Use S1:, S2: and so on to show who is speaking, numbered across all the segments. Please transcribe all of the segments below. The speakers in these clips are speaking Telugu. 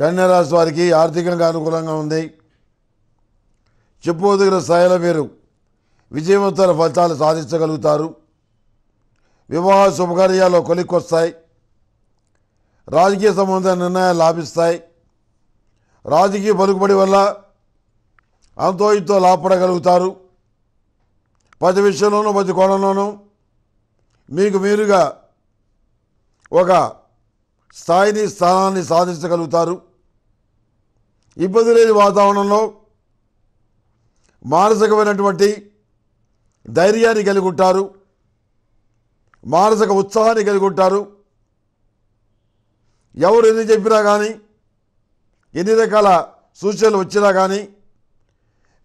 S1: కన్యారాశి వారికి ఆర్థికంగా అనుకూలంగా ఉంది చెప్పుదగిన స్థాయిలో మీరు విజయవంతమైన ఫలితాలు సాధించగలుగుతారు వివాహ శుభకార్యాలు కొలిక్కొస్తాయి రాజకీయ సంబంధ నిర్ణయాలు లాభిస్తాయి రాజకీయ పలుకుబడి వల్ల అంతో ఇంతో లాభపడగలుగుతారు ప్రతి విషయంలోనూ ప్రతి కోణంలోనూ మీకు మీరుగా ఒక స్థాయిని స్థానాన్ని సాధించగలుగుతారు ఇబ్బంది లేని వాతావరణంలో మానసికమైనటువంటి ధైర్యాన్ని కలిగి ఉంటారు మానసిక ఉత్సాహాన్ని కలిగి ఉంటారు ఎవరు ఎన్ని చెప్పినా కానీ ఎన్ని రకాల సూచనలు వచ్చినా కానీ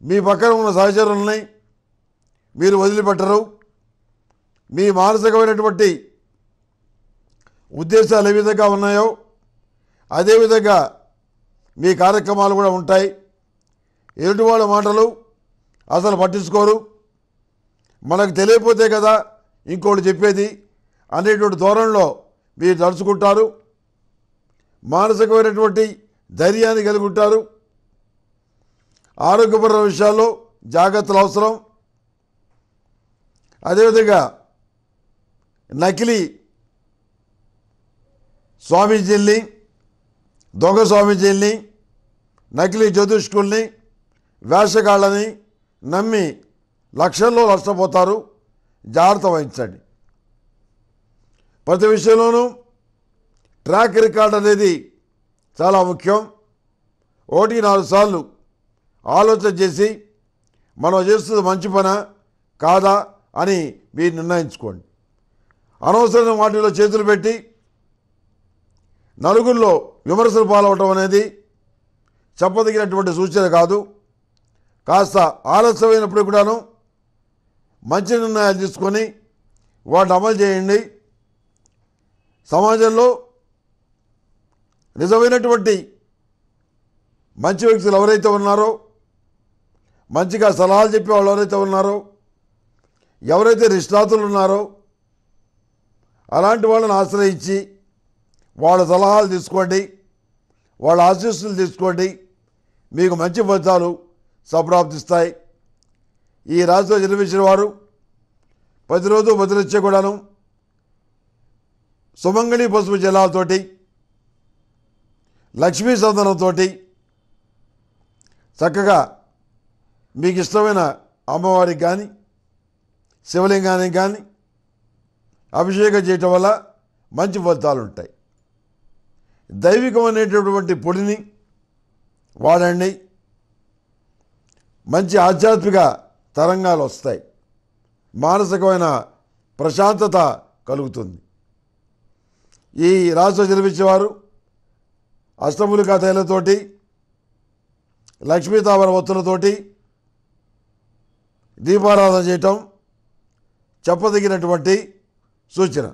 S1: మీ పక్కన ఉన్న సహచరుల్ని మీరు వదిలిపెట్టరు మీ మానసికమైనటువంటి ఉద్దేశాలు ఏ విధంగా ఉన్నాయో అదేవిధంగా మీ కార్యక్రమాలు కూడా ఉంటాయి వాళ్ళ మాటలు అసలు పట్టించుకోరు మనకు తెలియపోతే కదా ఇంకోటి చెప్పేది అనేటువంటి ధోరణిలో మీరు తలుచుకుంటారు మానసికమైనటువంటి ధైర్యాన్ని కలిగి ఉంటారు ఆరోగ్యపర విషయాల్లో జాగ్రత్తలు అవసరం అదేవిధంగా నకిలీ స్వామీజీల్ని దొంగ స్వామీజీల్ని నకిలీ జ్యోతిష్కుల్ని వేషగాళ్ళని నమ్మి లక్షల్లో నష్టపోతారు జాగ్రత్త వహించండి ప్రతి విషయంలోనూ ట్రాక్ రికార్డ్ అనేది చాలా ముఖ్యం ఒకటి నాలుగు సార్లు ఆలోచన చేసి మనం చేస్తుంది మంచి పన కాదా అని మీరు నిర్ణయించుకోండి అనవసరమైన వాటిలో చేతులు పెట్టి నలుగురిలో విమర్శలు పాల్వటం అనేది చెప్పదగినటువంటి సూచన కాదు కాస్త ఆలస్యమైనప్పుడు కూడాను మంచి నిర్ణయాలు తీసుకొని వాటిని అమలు చేయండి సమాజంలో నిజమైనటువంటి మంచి వ్యక్తులు ఎవరైతే ఉన్నారో మంచిగా సలహాలు చెప్పే వాళ్ళు ఎవరైతే ఉన్నారో ఎవరైతే నిష్ణాతులు ఉన్నారో అలాంటి వాళ్ళని ఆశ్రయించి వాళ్ళ సలహాలు తీసుకోండి వాళ్ళ ఆశీస్సులు తీసుకోండి మీకు మంచి ఫలితాలు సప్రాప్తిస్తాయి ఈ రాశిలో జన్మించిన వారు ప్రతిరోజు భద్రచ్చే కూడాను సుమంగళి పసుపు జలాలతోటి లక్ష్మీ సందనంతో చక్కగా మీకు ఇష్టమైన అమ్మవారికి కానీ శివలింగానికి కానీ అభిషేకం చేయటం వల్ల మంచి ఫలితాలు ఉంటాయి దైవికమైనటువంటి పొడిని వాడండి మంచి ఆధ్యాత్మిక తరంగాలు వస్తాయి మానసికమైన ప్రశాంతత కలుగుతుంది ఈ రాశి జరిపించేవారు అష్టములికా తైలతోటి లక్ష్మీతామర ఒత్తులతోటి దీపారాధన చేయటం చెప్పదగినటువంటి సూచన